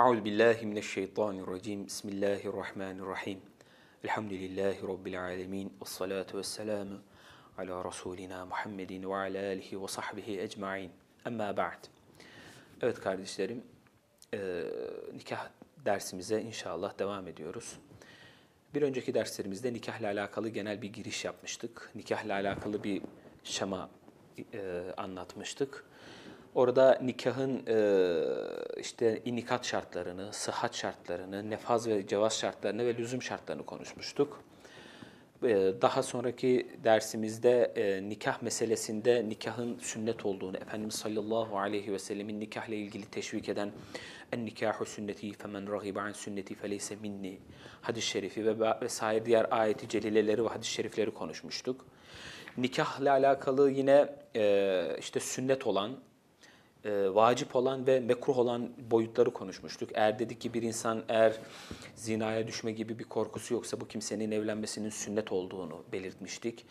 Euzu billahi mineşşeytanirracim. Bismillahirrahmanirrahim. Elhamdülillahi rabbil alamin. Ves salatu vesselam ala rasulina Muhammedin ve ala alihi ve sahbihi ecmaîn. Amma ba'd. Evet kardeşlerim, e, nikah dersimize inşallah devam ediyoruz. Bir önceki derslerimizde nikahla alakalı genel bir giriş yapmıştık. Nikahla alakalı bir şema e, anlatmıştık. Orada nikahın e, işte inikat şartlarını, sıhhat şartlarını, nefaz ve cevaz şartlarını ve lüzum şartlarını konuşmuştuk. E, daha sonraki dersimizde e, nikah meselesinde nikahın sünnet olduğunu, Efendimiz sallallahu aleyhi ve sellemin nikahla ilgili teşvik eden en nikahu sünneti femen ragiba an sünneti feleyse minni hadis-i şerifi ve vesaire diğer ayeti celileleri ve hadis-i şerifleri konuşmuştuk. Nikahla alakalı yine e, işte sünnet olan e, vacip olan ve mekruh olan boyutları konuşmuştuk. Eğer dedik ki bir insan eğer zinaya düşme gibi bir korkusu yoksa bu kimsenin evlenmesinin sünnet olduğunu belirtmiştik.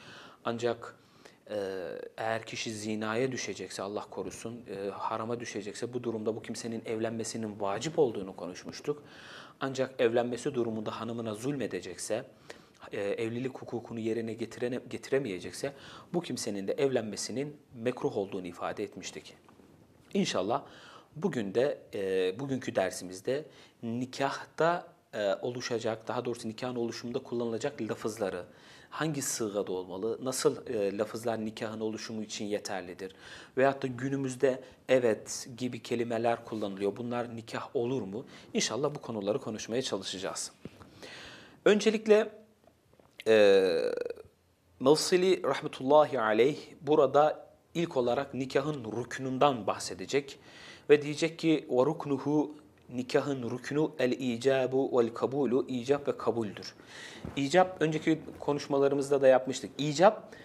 Ancak e, eğer kişi zinaya düşecekse Allah korusun, e, harama düşecekse bu durumda bu kimsenin evlenmesinin vacip olduğunu konuşmuştuk. Ancak evlenmesi durumunda hanımına zulmedecekse, e, evlilik hukukunu yerine getirene, getiremeyecekse bu kimsenin de evlenmesinin mekruh olduğunu ifade etmiştik. İnşallah bugün de e, bugünkü dersimizde nikahta e, oluşacak, daha doğrusu nikahın oluşumunda kullanılacak lafızları, hangi sığada olmalı, nasıl e, lafızlar nikahın oluşumu için yeterlidir veyahut da günümüzde evet gibi kelimeler kullanılıyor. Bunlar nikah olur mu? İnşallah bu konuları konuşmaya çalışacağız. Öncelikle e, Mevsili rahmetullahi aleyh burada ilk olarak nikahın rüknundan bahsedecek ve diyecek ki ve ruknuhu nikahın rüknü el icabu vel kabulu icab ve kabuldür. İcap önceki konuşmalarımızda da yapmıştık. İcap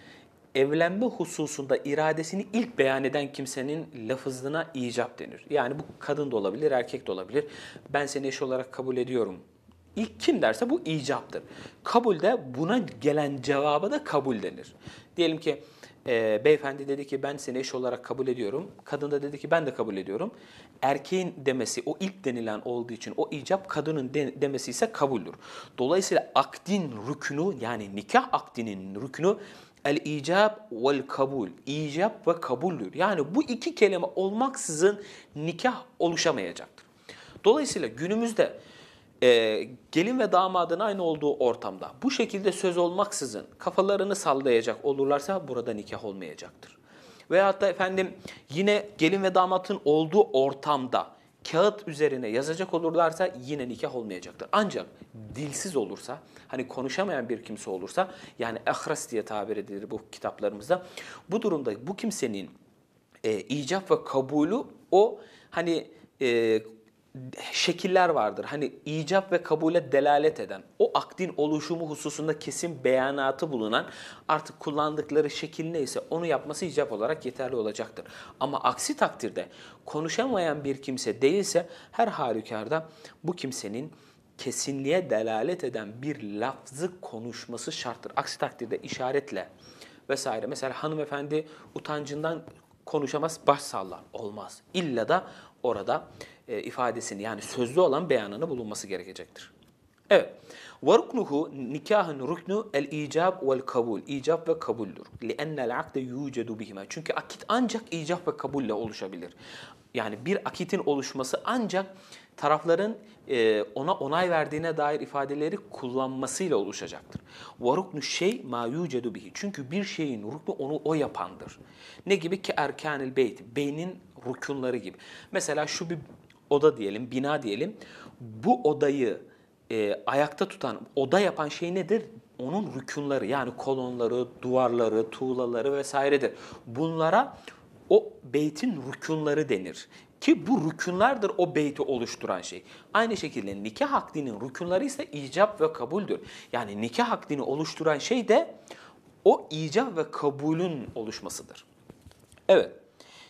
evlenme hususunda iradesini ilk beyan eden kimsenin lafızına icap denir. Yani bu kadın da olabilir, erkek de olabilir. Ben seni eş olarak kabul ediyorum. İlk kim derse bu icaptır. Kabul de buna gelen cevaba da kabul denir. Diyelim ki e, beyefendi dedi ki ben seni eş olarak kabul ediyorum. Kadın da dedi ki ben de kabul ediyorum. Erkeğin demesi o ilk denilen olduğu için o icap kadının de, demesi ise kabuldür. Dolayısıyla akdin rükünü yani nikah akdinin rükünü el icap vel kabul. İcab ve kabuldür. Yani bu iki kelime olmaksızın nikah oluşamayacaktır. Dolayısıyla günümüzde e, gelin ve damadın aynı olduğu ortamda bu şekilde söz olmaksızın kafalarını sallayacak olurlarsa burada nikah olmayacaktır. Veyahut da efendim yine gelin ve damatın olduğu ortamda kağıt üzerine yazacak olurlarsa yine nikah olmayacaktır. Ancak dilsiz olursa, hani konuşamayan bir kimse olursa, yani ahras diye tabir edilir bu kitaplarımızda. Bu durumda bu kimsenin e, icap ve kabulü o hani e, şekiller vardır. Hani icap ve kabule delalet eden, o akdin oluşumu hususunda kesin beyanatı bulunan artık kullandıkları şekil neyse onu yapması icap olarak yeterli olacaktır. Ama aksi takdirde konuşamayan bir kimse değilse her halükarda bu kimsenin kesinliğe delalet eden bir lafzı konuşması şarttır. Aksi takdirde işaretle vesaire. Mesela hanımefendi utancından konuşamaz, baş sallar. Olmaz. İlla da orada e, ifadesini yani sözlü olan beyanını bulunması gerekecektir. Evet. Varuknuhu nikahın ruknu el icab ve kabul. İcab ve kabuldür. Li Li'ennel akde yucedu bihime. Çünkü akit ancak icab ve kabulle oluşabilir. Yani bir akitin oluşması ancak tarafların e, ona onay verdiğine dair ifadeleri kullanmasıyla oluşacaktır. Varuknu şey ma yucedu bihi. Çünkü bir şeyin ruknu onu o yapandır. Ne gibi ki erkanil beyt, beynin rukunları gibi. Mesela şu bir oda diyelim, bina diyelim. Bu odayı e, ayakta tutan, oda yapan şey nedir? Onun rükunları yani kolonları, duvarları, tuğlaları vesairedir. Bunlara o beytin rükunları denir. Ki bu rükunlardır o beyti oluşturan şey. Aynı şekilde nikah akdinin rükunları ise icap ve kabuldür. Yani nikah akdini oluşturan şey de o icap ve kabulün oluşmasıdır. Evet.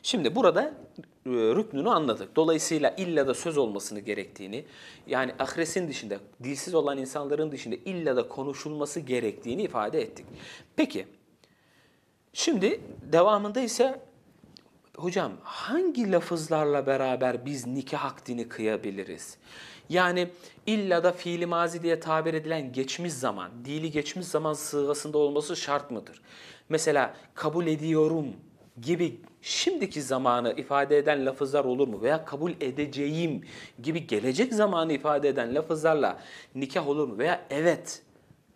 Şimdi burada e, rüknünü anladık. Dolayısıyla illa da söz olmasını gerektiğini, yani ahresin dışında, dilsiz olan insanların dışında illa da konuşulması gerektiğini ifade ettik. Peki, şimdi devamında ise hocam hangi lafızlarla beraber biz nikah akdini kıyabiliriz? Yani illa da fiili mazi diye tabir edilen geçmiş zaman, dili geçmiş zaman sığasında olması şart mıdır? Mesela kabul ediyorum gibi şimdiki zamanı ifade eden lafızlar olur mu? Veya kabul edeceğim gibi gelecek zamanı ifade eden lafızlarla nikah olur mu? Veya evet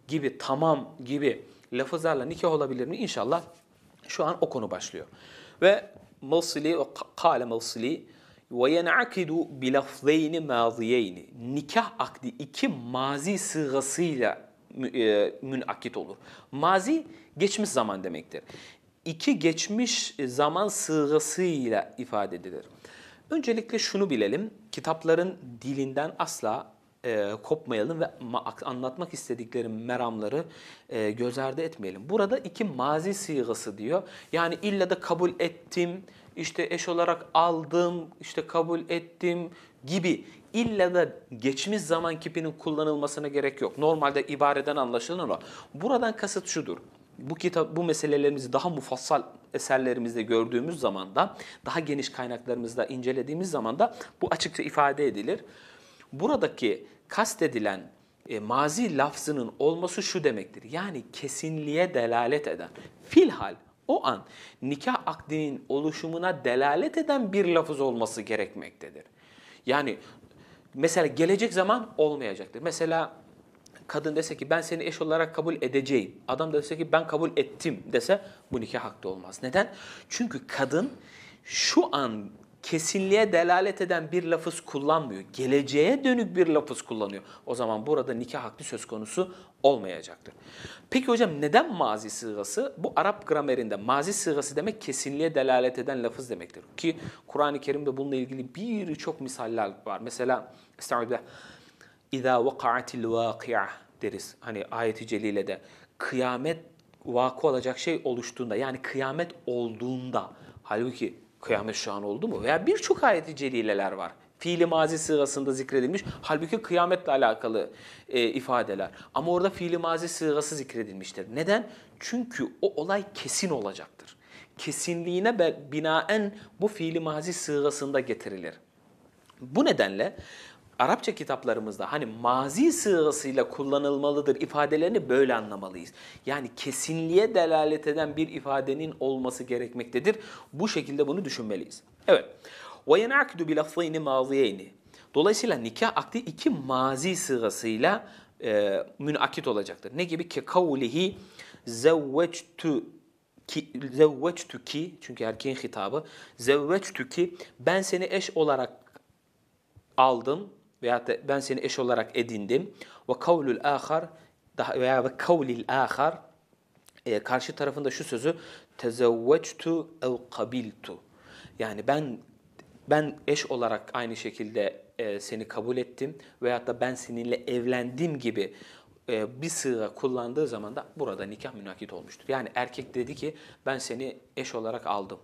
gibi, tamam gibi lafızlarla nikah olabilir mi? İnşallah şu an o konu başlıyor. Ve Mılsili ve Kale Mılsili ve yen'akidu bilafzeyni maziyeyni. Nikah akdi iki mazi sığasıyla e, münakit olur. Mazi geçmiş zaman demektir iki geçmiş e, zaman sığgasıyla ifade edilir. Öncelikle şunu bilelim, kitapların dilinden asla e, kopmayalım ve anlatmak istedikleri meramları e, göz ardı etmeyelim. Burada iki mazi sıyğası diyor. Yani illa da kabul ettim, işte eş olarak aldım, işte kabul ettim gibi illa da geçmiş zaman kipinin kullanılmasına gerek yok. Normalde ibareden anlaşılır ama buradan kasıt şudur bu kitap bu meselelerimizi daha mufassal eserlerimizde gördüğümüz zaman da daha geniş kaynaklarımızda incelediğimiz zaman da bu açıkça ifade edilir. Buradaki kastedilen e, mazi lafzının olması şu demektir. Yani kesinliğe delalet eden. Filhal o an nikah akdinin oluşumuna delalet eden bir lafız olması gerekmektedir. Yani mesela gelecek zaman olmayacaktır. Mesela kadın dese ki ben seni eş olarak kabul edeceğim. Adam da dese ki ben kabul ettim dese bu nikah haklı olmaz. Neden? Çünkü kadın şu an kesinliğe delalet eden bir lafız kullanmıyor. Geleceğe dönük bir lafız kullanıyor. O zaman burada nikah haklı söz konusu olmayacaktır. Peki hocam neden mazi sıgası? Bu Arap gramerinde mazi sıgası demek kesinliğe delalet eden lafız demektir. Ki Kur'an-ı Kerim'de bununla ilgili birçok misaller var. Mesela Estağfirullah. İza vakaatil vakia deriz. Hani ayeti celile de kıyamet vakı olacak şey oluştuğunda yani kıyamet olduğunda halbuki kıyamet şu an oldu mu? Veya birçok ayeti celileler var. Fiili mazi sırasında zikredilmiş. Halbuki kıyametle alakalı e, ifadeler. Ama orada fiili mazi sırası zikredilmiştir. Neden? Çünkü o olay kesin olacaktır. Kesinliğine binaen bu fiili mazi sırasında getirilir. Bu nedenle Arapça kitaplarımızda hani mazi sığasıyla kullanılmalıdır ifadelerini böyle anlamalıyız. Yani kesinliğe delalet eden bir ifadenin olması gerekmektedir. Bu şekilde bunu düşünmeliyiz. Evet. وَيَنَعْكُدُ بِلَفْضَيْنِ مَاضِيَيْنِ Dolayısıyla nikah akdi iki mazi sığasıyla e, münakit olacaktır. Ne gibi? كَكَوْلِهِ زَوَّجْتُ ki zevveçtüki çünkü erkeğin hitabı zevveçtüki ben seni eş olarak aldım veya da ben seni eş olarak edindim. Ve kavlül ahar veya ve kavlil ahar e, karşı tarafında şu sözü tezevvectu ev kabiltu. Yani ben ben eş olarak aynı şekilde e, seni kabul ettim veyahut da ben seninle evlendim gibi e, bir sığra kullandığı zaman da burada nikah münakit olmuştur. Yani erkek dedi ki ben seni eş olarak aldım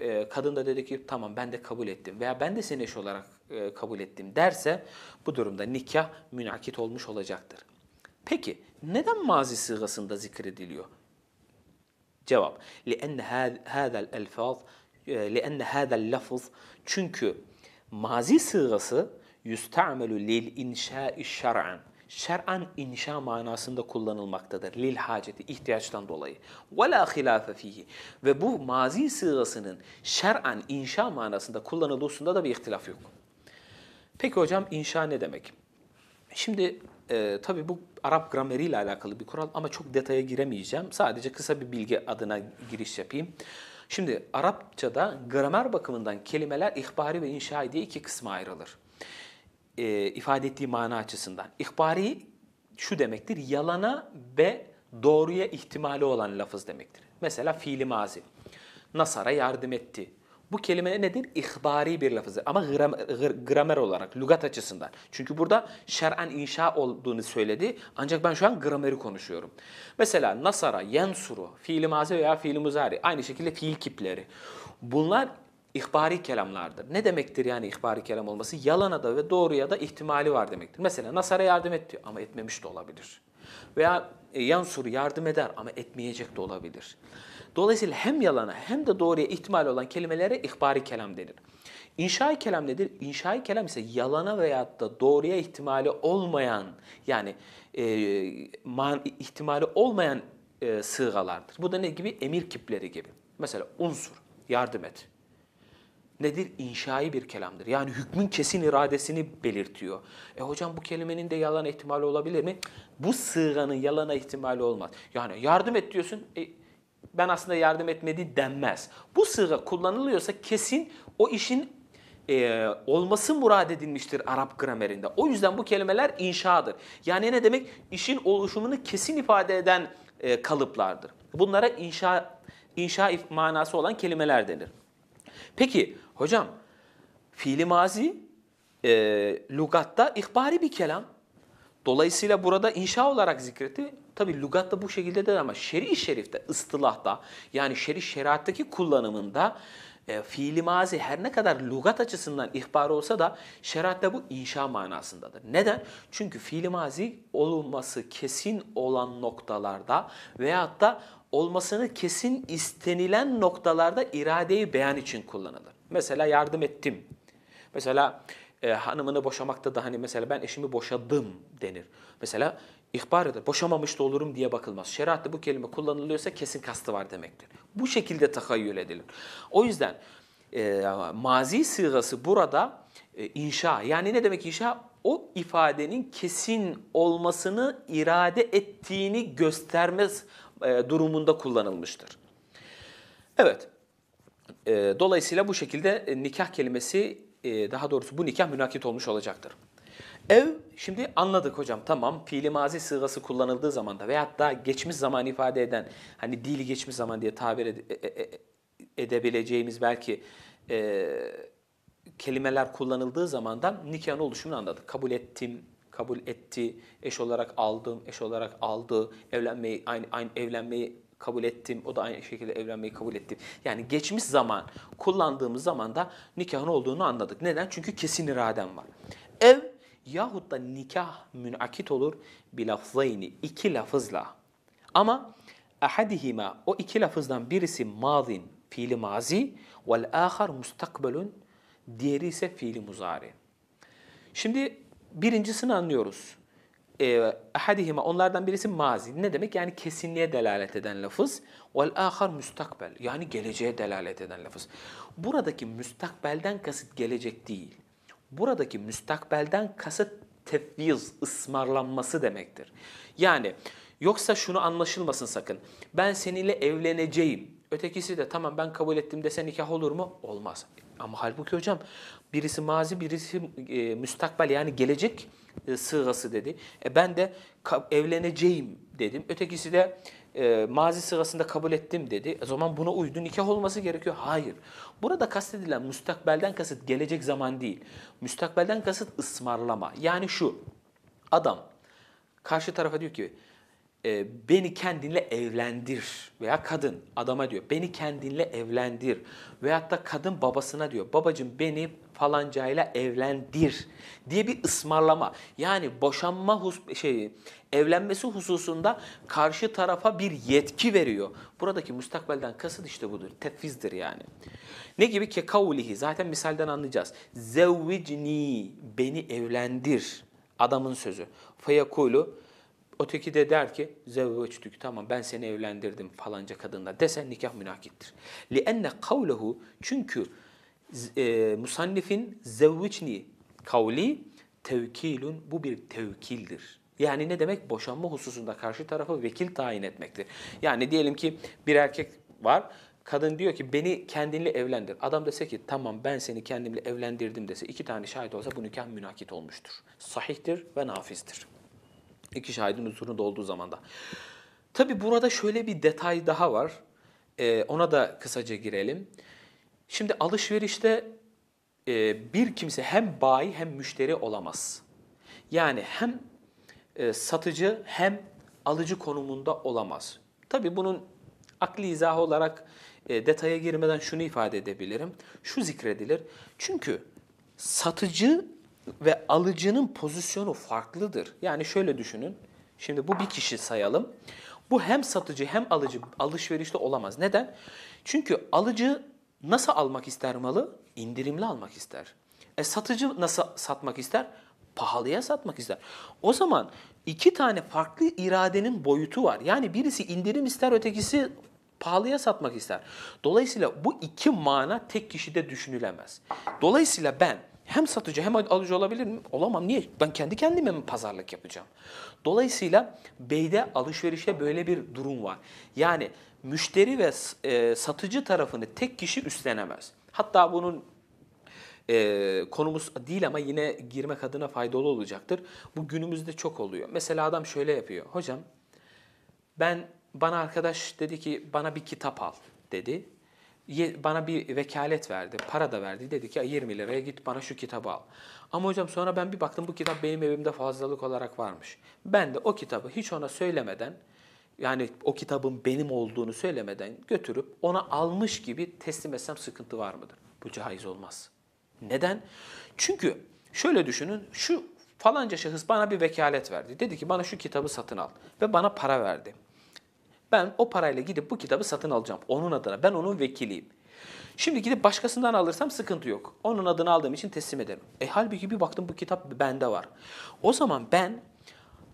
e, kadın da dedi ki tamam ben de kabul ettim veya ben de seni eş olarak e, kabul ettim derse bu durumda nikah münakit olmuş olacaktır. Peki neden mazi sığasında zikrediliyor? Cevap. لِأَنَّ هَذَا الْاَلْفَاظ لِأَنَّ هَذَا اللَّفْظ Çünkü mazi sığası يُسْتَعْمَلُ لِلْاِنْشَاءِ شَرْعًا şer'an inşa manasında kullanılmaktadır. Lil haceti, ihtiyaçtan dolayı. وَلَا خِلَافَ ف۪يهِ Ve bu mazi sığasının şer'an inşa manasında kullanıldığı da bir ihtilaf yok. Peki hocam inşa ne demek? Şimdi e, tabii bu Arap grameriyle alakalı bir kural ama çok detaya giremeyeceğim. Sadece kısa bir bilgi adına giriş yapayım. Şimdi Arapçada gramer bakımından kelimeler ihbari ve inşai diye iki kısma ayrılır e, ifade ettiği mana açısından. İhbari şu demektir, yalana ve doğruya ihtimali olan lafız demektir. Mesela fiili mazi. Nasara yardım etti. Bu kelime nedir? İhbari bir lafızdır. Ama gram, gramer olarak, lügat açısından. Çünkü burada şer'an inşa olduğunu söyledi. Ancak ben şu an grameri konuşuyorum. Mesela nasara, yensuru, fiili mazi veya fiili muzari. Aynı şekilde fiil kipleri. Bunlar ihbari kelamlardır. Ne demektir yani ihbari kelam olması? Yalana da ve doğruya da ihtimali var demektir. Mesela Nasara yardım et diyor ama etmemiş de olabilir. Veya e, Yansur yardım eder ama etmeyecek de olabilir. Dolayısıyla hem yalana hem de doğruya ihtimal olan kelimelere ihbari kelam denir. İnşai kelam nedir? İnşai kelam ise yalana veyahut da doğruya ihtimali olmayan yani e, man, ihtimali olmayan e, sığalardır. Bu da ne gibi? Emir kipleri gibi. Mesela unsur, yardım et nedir? İnşai bir kelamdır. Yani hükmün kesin iradesini belirtiyor. E hocam bu kelimenin de yalan ihtimali olabilir mi? Bu sığanın yalana ihtimali olmaz. Yani yardım et diyorsun, e, ben aslında yardım etmedi denmez. Bu sığa kullanılıyorsa kesin o işin e, olması murad edilmiştir Arap gramerinde. O yüzden bu kelimeler inşadır. Yani ne demek? İşin oluşumunu kesin ifade eden e, kalıplardır. Bunlara inşa, inşa manası olan kelimeler denir. Peki Hocam fiili mazi e, lugatta ihbari bir kelam. Dolayısıyla burada inşa olarak zikretti. Tabi lugatta bu şekilde de ama şer'i şerifte, ıstılahta yani şer'i şeriattaki kullanımında e, fiili mazi her ne kadar lugat açısından ihbar olsa da şeriatta bu inşa manasındadır. Neden? Çünkü fiili mazi olması kesin olan noktalarda veyahut da olmasını kesin istenilen noktalarda iradeyi beyan için kullanılır. Mesela yardım ettim. Mesela e, hanımını boşamakta da hani mesela ben eşimi boşadım denir. Mesela ihbar eder. Boşamamış da olurum diye bakılmaz. Şeriatta bu kelime kullanılıyorsa kesin kastı var demektir. Bu şekilde takayyül edilir. O yüzden e, mazi sığası burada e, inşa. Yani ne demek inşa? O ifadenin kesin olmasını irade ettiğini göstermez e, durumunda kullanılmıştır. Evet. E, dolayısıyla bu şekilde e, nikah kelimesi e, daha doğrusu bu nikah münakit olmuş olacaktır. Ev şimdi anladık hocam tamam fiili mazi sığası kullanıldığı zamanda da veyahut da geçmiş zaman ifade eden hani dil geçmiş zaman diye tabir ed e, e, e, edebileceğimiz belki e, kelimeler kullanıldığı zamanda da nikahın oluşumunu anladık. Kabul ettim, kabul etti, eş olarak aldım, eş olarak aldı, evlenmeyi aynı, aynı evlenmeyi kabul ettim. O da aynı şekilde evlenmeyi kabul ettim. Yani geçmiş zaman kullandığımız zaman da nikahın olduğunu anladık. Neden? Çünkü kesin iraden var. Ev yahut da nikah münakit olur bir bilafzayni iki lafızla. Ama ahadihima o iki lafızdan birisi mazin fiili mazi vel ahar mustakbelun diğeri ise fiili muzari. Şimdi birincisini anlıyoruz. E, ahadihima onlardan birisi mazi. Ne demek? Yani kesinliğe delalet eden lafız. Vel ahar müstakbel. Yani geleceğe delalet eden lafız. Buradaki müstakbelden kasıt gelecek değil. Buradaki müstakbelden kasıt tefviz, ısmarlanması demektir. Yani yoksa şunu anlaşılmasın sakın. Ben seninle evleneceğim. Ötekisi de tamam ben kabul ettim dese nikah olur mu? Olmaz. Ama halbuki hocam birisi mazi, birisi e, müstakbel yani gelecek e, sırası dedi. E, ben de evleneceğim dedim. Ötekisi de e, mazi sırasında kabul ettim dedi. E, o zaman buna uydu nikah olması gerekiyor. Hayır. Burada kastedilen müstakbelden kasıt gelecek zaman değil. Müstakbelden kasıt ısmarlama. Yani şu adam karşı tarafa diyor ki e, beni kendinle evlendir veya kadın adama diyor beni kendinle evlendir veyahut da kadın babasına diyor babacım beni falancayla evlendir diye bir ısmarlama. Yani boşanma şey evlenmesi hususunda karşı tarafa bir yetki veriyor. Buradaki müstakbelden kasıt işte budur. Tefvizdir yani. Ne gibi ki kavlihi zaten misalden anlayacağız. Zevvicni beni evlendir adamın sözü. Feyakulu Öteki de der ki zevveçtük tamam ben seni evlendirdim falanca kadınla desen nikah münakittir. لِأَنَّ kavlehu çünkü e, musannifin zevveçni kavli tevkilun bu bir tevkildir. Yani ne demek? Boşanma hususunda karşı tarafı vekil tayin etmektir. Yani diyelim ki bir erkek var. Kadın diyor ki beni kendinle evlendir. Adam dese ki tamam ben seni kendimle evlendirdim dese iki tane şahit olsa bu nikah münakit olmuştur. Sahihtir ve nafizdir. İki şahidin huzurunda olduğu zaman da. Tabi burada şöyle bir detay daha var. Ee, ona da kısaca girelim. Şimdi alışverişte e, bir kimse hem bayi hem müşteri olamaz. Yani hem e, satıcı hem alıcı konumunda olamaz. Tabi bunun akli izah olarak e, detaya girmeden şunu ifade edebilirim. Şu zikredilir. Çünkü satıcı ve alıcının pozisyonu farklıdır. Yani şöyle düşünün. Şimdi bu bir kişi sayalım. Bu hem satıcı hem alıcı alışverişte olamaz. Neden? Çünkü alıcı nasıl almak ister malı? İndirimli almak ister. E satıcı nasıl satmak ister? Pahalıya satmak ister. O zaman iki tane farklı iradenin boyutu var. Yani birisi indirim ister, ötekisi pahalıya satmak ister. Dolayısıyla bu iki mana tek kişide düşünülemez. Dolayısıyla ben hem satıcı hem alıcı olabilir mi? Olamam. Niye? Ben kendi kendime mi pazarlık yapacağım? Dolayısıyla beyde alışverişte böyle bir durum var. Yani müşteri ve e, satıcı tarafını tek kişi üstlenemez. Hatta bunun e, konumuz değil ama yine girmek adına faydalı olacaktır. Bu günümüzde çok oluyor. Mesela adam şöyle yapıyor. Hocam ben bana arkadaş dedi ki bana bir kitap al dedi bana bir vekalet verdi, para da verdi. Dedi ki 20 liraya git bana şu kitabı al. Ama hocam sonra ben bir baktım bu kitap benim evimde fazlalık olarak varmış. Ben de o kitabı hiç ona söylemeden yani o kitabın benim olduğunu söylemeden götürüp ona almış gibi teslim etsem sıkıntı var mıdır? Bu caiz olmaz. Neden? Çünkü şöyle düşünün şu falanca şahıs bana bir vekalet verdi. Dedi ki bana şu kitabı satın al ve bana para verdi. Ben o parayla gidip bu kitabı satın alacağım. Onun adına. Ben onun vekiliyim. Şimdi gidip başkasından alırsam sıkıntı yok. Onun adını aldığım için teslim ederim. E halbuki bir baktım bu kitap bende var. O zaman ben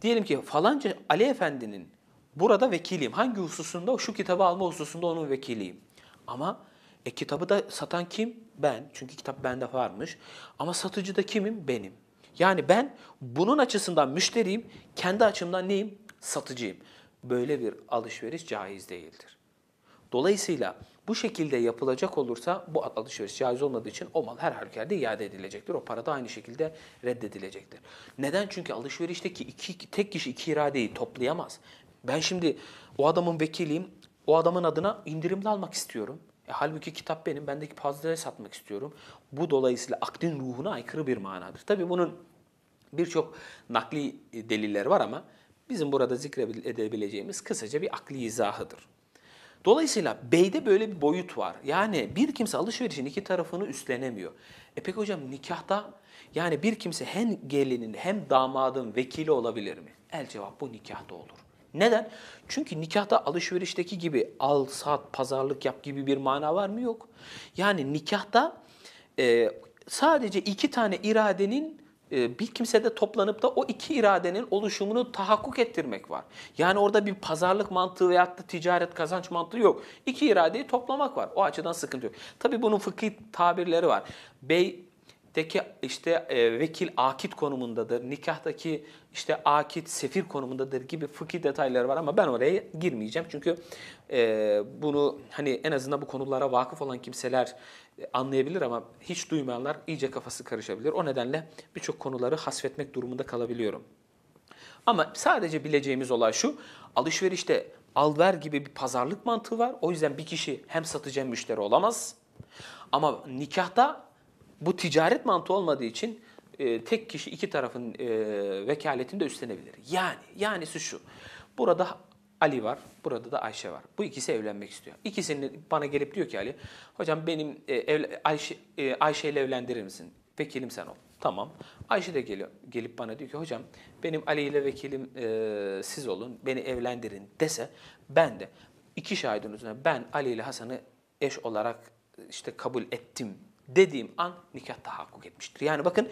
diyelim ki falanca Ali Efendi'nin burada vekiliyim. Hangi hususunda? Şu kitabı alma hususunda onun vekiliyim. Ama e, kitabı da satan kim? Ben. Çünkü kitap bende varmış. Ama satıcı da kimim? Benim. Yani ben bunun açısından müşteriyim, kendi açımdan neyim? Satıcıyım böyle bir alışveriş caiz değildir. Dolayısıyla bu şekilde yapılacak olursa bu alışveriş caiz olmadığı için o mal her halükarda iade edilecektir. O para da aynı şekilde reddedilecektir. Neden? Çünkü alışverişteki iki, tek kişi iki iradeyi toplayamaz. Ben şimdi o adamın vekiliyim, o adamın adına indirimli almak istiyorum. E, halbuki kitap benim, bendeki fazlaya satmak istiyorum. Bu dolayısıyla akdin ruhuna aykırı bir manadır. Tabii bunun birçok nakli e, deliller var ama Bizim burada zikredebileceğimiz kısaca bir akli izahıdır. Dolayısıyla beyde böyle bir boyut var. Yani bir kimse alışverişin iki tarafını üstlenemiyor. E peki hocam nikahta yani bir kimse hem gelinin hem damadın vekili olabilir mi? El cevap bu nikahta olur. Neden? Çünkü nikahta alışverişteki gibi al, sat, pazarlık yap gibi bir mana var mı? Yok. Yani nikahta e, sadece iki tane iradenin e, bir kimsede toplanıp da o iki iradenin oluşumunu tahakkuk ettirmek var. Yani orada bir pazarlık mantığı veyahut da ticaret kazanç mantığı yok. İki iradeyi toplamak var. O açıdan sıkıntı yok. Tabi bunun fıkhi tabirleri var. Bey Teki işte e, vekil akit konumundadır, nikahtaki işte akit sefir konumundadır gibi fıkhi detayları var ama ben oraya girmeyeceğim. Çünkü e, bunu hani en azından bu konulara vakıf olan kimseler anlayabilir ama hiç duymayanlar iyice kafası karışabilir. O nedenle birçok konuları hasfetmek durumunda kalabiliyorum. Ama sadece bileceğimiz olay şu, alışverişte al ver gibi bir pazarlık mantığı var. O yüzden bir kişi hem satıcı hem müşteri olamaz. Ama nikahta bu ticaret mantığı olmadığı için e, tek kişi iki tarafın e, vekaletini de üstlenebilir. Yani, yani şu, burada Ali var, burada da Ayşe var. Bu ikisi evlenmek istiyor. İkisini bana gelip diyor ki Ali, hocam benim e, evle, Ayşe, e, Ayşe ile evlendirir misin? Vekilim sen ol. Tamam. Ayşe de geliyor, gelip bana diyor ki hocam benim Ali ile vekilim e, siz olun, beni evlendirin dese ben de iki şahidin üzerine ben Ali ile Hasan'ı eş olarak işte kabul ettim dediğim an nikah tahakkuk etmiştir. Yani bakın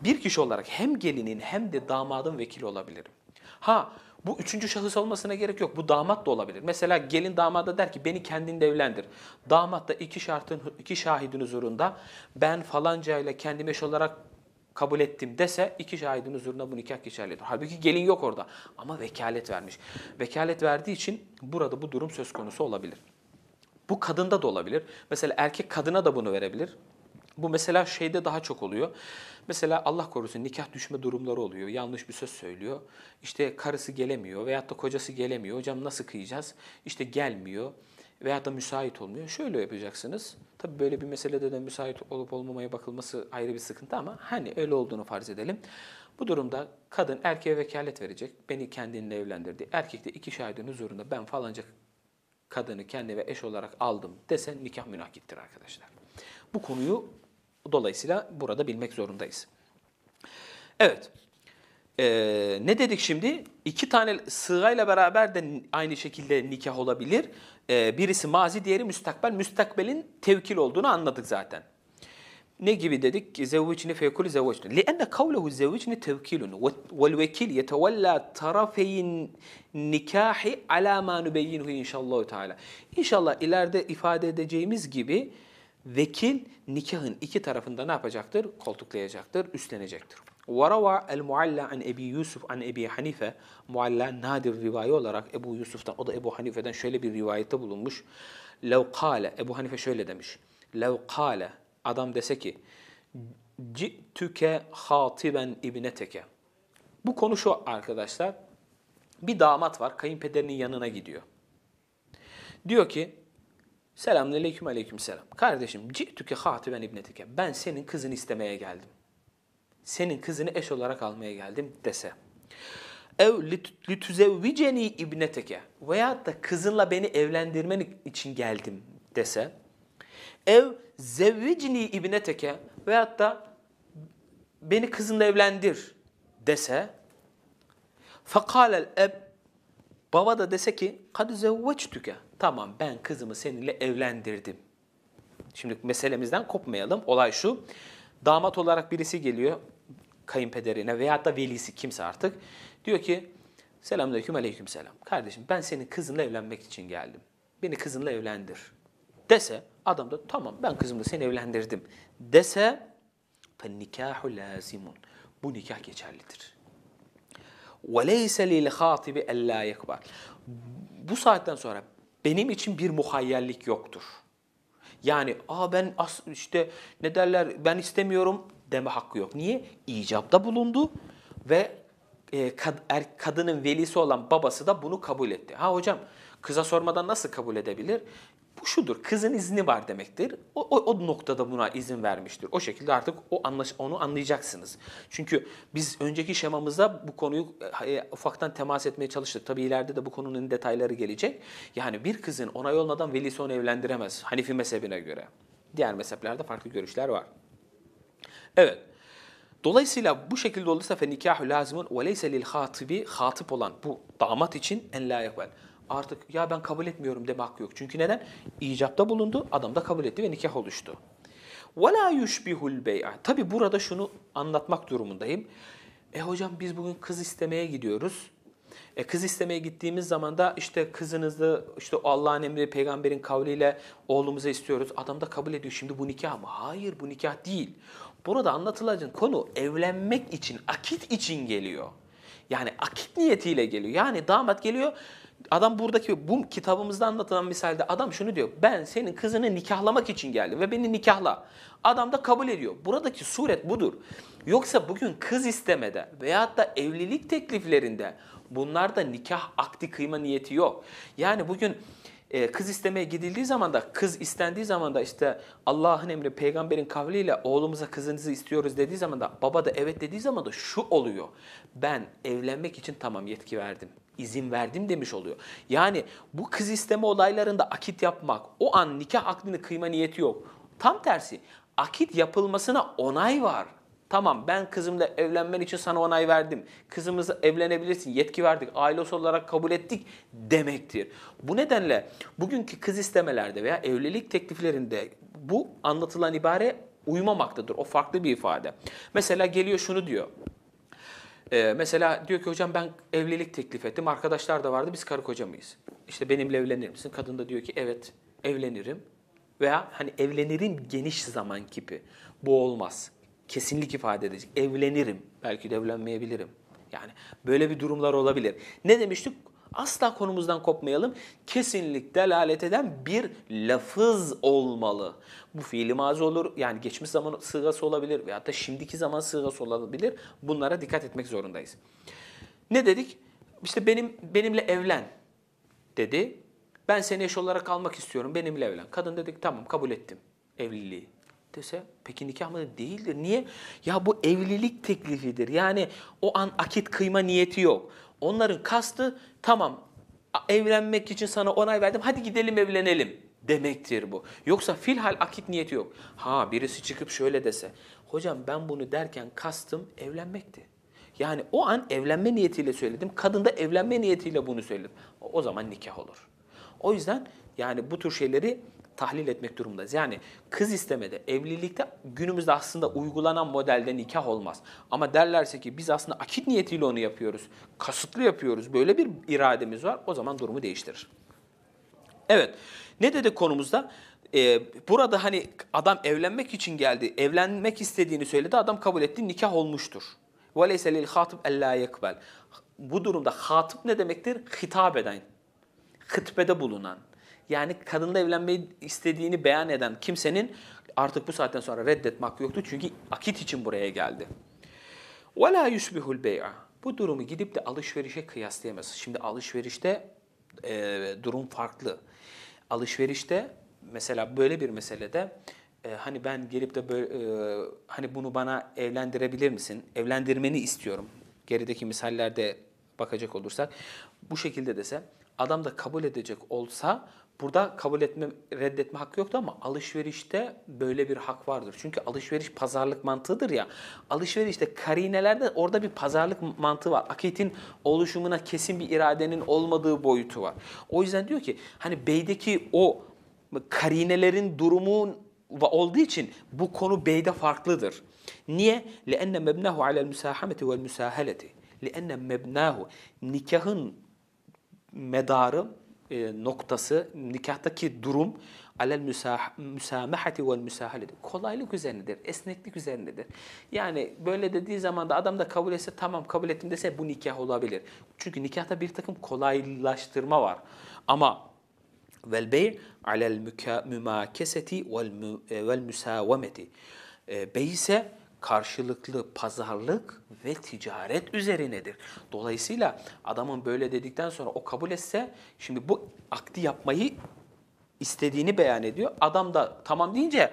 bir kişi olarak hem gelinin hem de damadın vekili olabilirim. Ha bu üçüncü şahıs olmasına gerek yok. Bu damat da olabilir. Mesela gelin damada der ki beni kendin evlendir. Damat da iki, şartın, iki şahidin huzurunda ben falanca ile kendimi eş olarak kabul ettim dese iki şahidin huzuruna bu nikah geçerlidir. Halbuki gelin yok orada ama vekalet vermiş. Vekalet verdiği için burada bu durum söz konusu olabilir. Bu kadında da olabilir. Mesela erkek kadına da bunu verebilir. Bu mesela şeyde daha çok oluyor. Mesela Allah korusun nikah düşme durumları oluyor. Yanlış bir söz söylüyor. İşte karısı gelemiyor veyahut da kocası gelemiyor. Hocam nasıl kıyacağız? İşte gelmiyor veyahut da müsait olmuyor. Şöyle yapacaksınız. Tabii böyle bir meselede de müsait olup olmamaya bakılması ayrı bir sıkıntı ama hani öyle olduğunu farz edelim. Bu durumda kadın erkeğe vekalet verecek. Beni kendinle evlendirdi. Erkek de iki şahidin huzurunda ben falanca kadını kendime eş olarak aldım desen nikah münakittir arkadaşlar. Bu konuyu Dolayısıyla burada bilmek zorundayız. Evet. Ee, ne dedik şimdi? İki tane sığayla beraber de aynı şekilde nikah olabilir. Ee, birisi mazi, diğeri müstakbel. Müstakbelin tevkil olduğunu anladık zaten. Ne gibi dedik? Zevvicini fekul zevvicini. Lianne kavlehu zevvicini tevkilun. Vel vekil yetevella tarafeyin nikahi ala ma nubeyyinuhu inşallah. İnşallah ileride ifade edeceğimiz gibi vekil nikahın iki tarafında ne yapacaktır? Koltuklayacaktır, üstlenecektir. وَرَوَى الْمُعَلَّى عَنْ اَب۪ي يُوسُفْ عَنْ اَب۪ي حَنِفَ Mualla nadir rivayi olarak Ebu Yusuf'tan, o da Ebu Hanife'den şöyle bir rivayette bulunmuş. لَوْ قَالَ Ebu Hanife şöyle demiş. لَوْ قَالَ Adam dese ki citüke hatiben ibneteke. Bu konu şu arkadaşlar. Bir damat var, kayınpederinin yanına gidiyor. Diyor ki Selamünaleyküm aleyküm selam. Kardeşim ci'tüke hatiben ibnetike. Ben senin kızını istemeye geldim. Senin kızını eş olarak almaya geldim dese. Ev litüzevviceni ibneteke. veya da kızınla beni evlendirmen için geldim dese. Ev zevvicni ibneteke. veya da beni kızınla evlendir dese. Fakalel eb Baba da dese ki kad zevveçtüke. Tamam ben kızımı seninle evlendirdim. Şimdi meselemizden kopmayalım. Olay şu. Damat olarak birisi geliyor kayınpederine veyahut da velisi kimse artık. Diyor ki selamünaleyküm aleyküm selam. Kardeşim ben senin kızınla evlenmek için geldim. Beni kızınla evlendir. Dese adam da tamam ben kızımla seni evlendirdim. Dese فَالنِّكَاحُ لَازِمٌ Bu nikah geçerlidir. وَلَيْسَ لِلْخَاطِبِ اَلَّا يَكْبَرْ Bu saatten sonra benim için bir muhayyellik yoktur. Yani aa ben as işte ne derler ben istemiyorum deme hakkı yok. Niye? İcabda bulundu ve e, kad er, kadının velisi olan babası da bunu kabul etti. Ha hocam kıza sormadan nasıl kabul edebilir? Bu şudur, kızın izni var demektir. O, o, o noktada buna izin vermiştir. O şekilde artık o anlaş, onu anlayacaksınız. Çünkü biz önceki şemamızda bu konuyu e, e ufaktan temas etmeye çalıştık. Tabii ileride de bu konunun detayları gelecek. Yani bir kızın onay olmadan velisi onu evlendiremez Hanifi mezhebine göre. Diğer mezheplerde farklı görüşler var. Evet. Dolayısıyla bu şekilde olursa fe nikahü lazımın ve leyse lil hatibi hatip olan bu damat için en la yakbel artık ya ben kabul etmiyorum deme hakkı yok. Çünkü neden? İcapta bulundu, adam da kabul etti ve nikah oluştu. وَلَا يُشْبِهُ الْبَيْعَ Tabi burada şunu anlatmak durumundayım. E hocam biz bugün kız istemeye gidiyoruz. E kız istemeye gittiğimiz zaman da işte kızınızı işte Allah'ın emri, peygamberin kavliyle oğlumuza istiyoruz. Adam da kabul ediyor. Şimdi bu nikah mı? Hayır bu nikah değil. Burada anlatılacak konu evlenmek için, akit için geliyor. Yani akit niyetiyle geliyor. Yani damat geliyor Adam buradaki bu kitabımızda anlatılan misalde adam şunu diyor. Ben senin kızını nikahlamak için geldim ve beni nikahla. Adam da kabul ediyor. Buradaki suret budur. Yoksa bugün kız istemede veyahut da evlilik tekliflerinde bunlarda nikah akdi kıyma niyeti yok. Yani bugün e, kız istemeye gidildiği zaman da kız istendiği zaman da işte Allah'ın emri peygamberin kavliyle oğlumuza kızınızı istiyoruz dediği zaman da baba da evet dediği zaman da şu oluyor. Ben evlenmek için tamam yetki verdim izin verdim demiş oluyor. Yani bu kız isteme olaylarında akit yapmak, o an nikah aklını kıyma niyeti yok. Tam tersi akit yapılmasına onay var. Tamam ben kızımla evlenmen için sana onay verdim. Kızımızla evlenebilirsin, yetki verdik, ailesi olarak kabul ettik demektir. Bu nedenle bugünkü kız istemelerde veya evlilik tekliflerinde bu anlatılan ibare uymamaktadır. O farklı bir ifade. Mesela geliyor şunu diyor. Ee, mesela diyor ki hocam ben evlilik teklif ettim. Arkadaşlar da vardı biz karı koca mıyız? İşte benimle evlenir misin? Kadın da diyor ki evet evlenirim. Veya hani evlenirim geniş zaman kipi. Bu olmaz. Kesinlik ifade edecek. Evlenirim. Belki de evlenmeyebilirim. Yani böyle bir durumlar olabilir. Ne demiştik? Asla konumuzdan kopmayalım. Kesinlik delalet eden bir lafız olmalı. Bu fiili mazi olur. Yani geçmiş zaman sığası olabilir veyahut da şimdiki zaman sığası olabilir. Bunlara dikkat etmek zorundayız. Ne dedik? İşte benim benimle evlen dedi. Ben seni eş olarak almak istiyorum. Benimle evlen. Kadın dedi tamam kabul ettim evliliği dese peki nikah mı değildir. Niye? Ya bu evlilik teklifidir. Yani o an akit kıyma niyeti yok. Onların kastı tamam evlenmek için sana onay verdim hadi gidelim evlenelim demektir bu. Yoksa filhal akit niyeti yok. Ha birisi çıkıp şöyle dese hocam ben bunu derken kastım evlenmekti. Yani o an evlenme niyetiyle söyledim. Kadın da evlenme niyetiyle bunu söyledim. O zaman nikah olur. O yüzden yani bu tür şeyleri tahlil etmek durumundayız. Yani kız istemede, evlilikte günümüzde aslında uygulanan modelde nikah olmaz. Ama derlerse ki biz aslında akit niyetiyle onu yapıyoruz, kasıtlı yapıyoruz, böyle bir irademiz var, o zaman durumu değiştirir. Evet, ne dedi konumuzda? Ee, burada hani adam evlenmek için geldi, evlenmek istediğini söyledi, adam kabul etti, nikah olmuştur. وَلَيْسَ لِلْخَاتِبْ اَلَّا يَقْبَلْ Bu durumda hatıp ne demektir? Hitap eden, hıtbede bulunan, yani kadınla evlenmeyi istediğini beyan eden kimsenin artık bu saatten sonra reddetme hakkı yoktu. Çünkü akit için buraya geldi. وَلَا يُسْبِهُ الْبَيْعَ Bu durumu gidip de alışverişe kıyaslayamaz. Şimdi alışverişte e, durum farklı. Alışverişte mesela böyle bir meselede e, hani ben gelip de böyle e, hani bunu bana evlendirebilir misin? Evlendirmeni istiyorum. Gerideki misallerde bakacak olursak bu şekilde dese adam da kabul edecek olsa Burada kabul etme, reddetme hakkı yoktu ama alışverişte böyle bir hak vardır. Çünkü alışveriş pazarlık mantığıdır ya. Alışverişte karinelerde orada bir pazarlık mantığı var. Akitin oluşumuna kesin bir iradenin olmadığı boyutu var. O yüzden diyor ki hani beydeki o karinelerin durumu olduğu için bu konu beyde farklıdır. Niye? لَاَنَّ مَبْنَاهُ عَلَى الْمُسَاحَمَةِ وَالْمُسَاهَلَةِ لِأَنَّ مَبْنَاهُ Nikahın medarı e, noktası nikahtaki durum alel müsamahati vel müsahaledir. Kolaylık üzerinedir, esneklik üzerinedir. Yani böyle dediği zaman da adam da kabul etse tamam kabul ettim dese bu nikah olabilir. Çünkü nikahta bir takım kolaylaştırma var. Ama vel bey alel mümakeseti vel e, müsavemeti. E, bey ise karşılıklı pazarlık ve ticaret üzerinedir. Dolayısıyla adamın böyle dedikten sonra o kabul etse şimdi bu akdi yapmayı istediğini beyan ediyor. Adam da tamam deyince